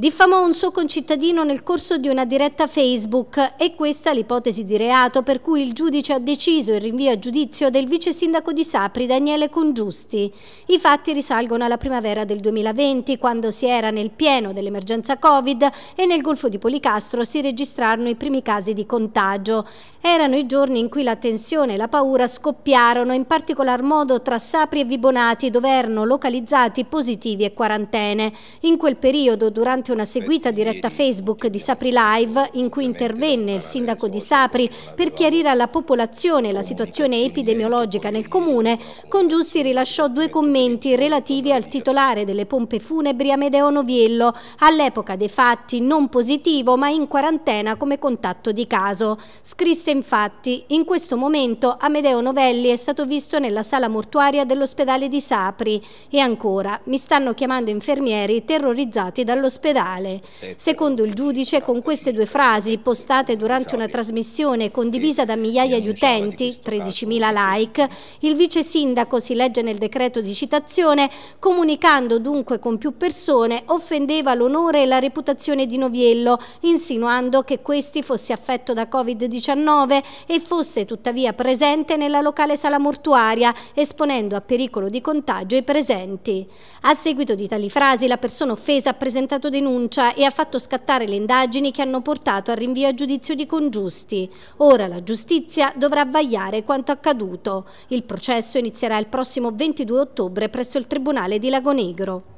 Diffamò un suo concittadino nel corso di una diretta Facebook e questa l'ipotesi di reato per cui il giudice ha deciso il rinvio a giudizio del vice sindaco di Sapri Daniele Congiusti. I fatti risalgono alla primavera del 2020 quando si era nel pieno dell'emergenza Covid e nel Golfo di Policastro si registrarono i primi casi di contagio. Erano i giorni in cui la tensione e la paura scoppiarono in particolar modo tra Sapri e Vibonati dove erano localizzati positivi e quarantene. In quel periodo durante durante una seguita diretta Facebook di Sapri Live in cui intervenne il sindaco di Sapri per chiarire alla popolazione la situazione epidemiologica nel comune, Congiussi rilasciò due commenti relativi al titolare delle pompe funebri Amedeo Noviello, all'epoca dei fatti non positivo ma in quarantena come contatto di caso. Scrisse infatti, in questo momento Amedeo Novelli è stato visto nella sala mortuaria dell'ospedale di Sapri e ancora mi stanno chiamando infermieri terrorizzati dall'ospedale generale. Secondo il giudice, con queste due frasi postate durante una esatto. trasmissione condivisa da migliaia di utenti, 13.000 like, il vice sindaco, si legge nel decreto di citazione, comunicando dunque con più persone, offendeva l'onore e la reputazione di Noviello, insinuando che questi fosse affetto da Covid-19 e fosse tuttavia presente nella locale sala mortuaria, esponendo a pericolo di contagio i presenti. A seguito di tali frasi, la persona offesa ha presentato denuncia denuncia e ha fatto scattare le indagini che hanno portato al rinvio a giudizio di Congiusti. Ora la giustizia dovrà vagliare quanto accaduto. Il processo inizierà il prossimo 22 ottobre presso il Tribunale di Lagonegro.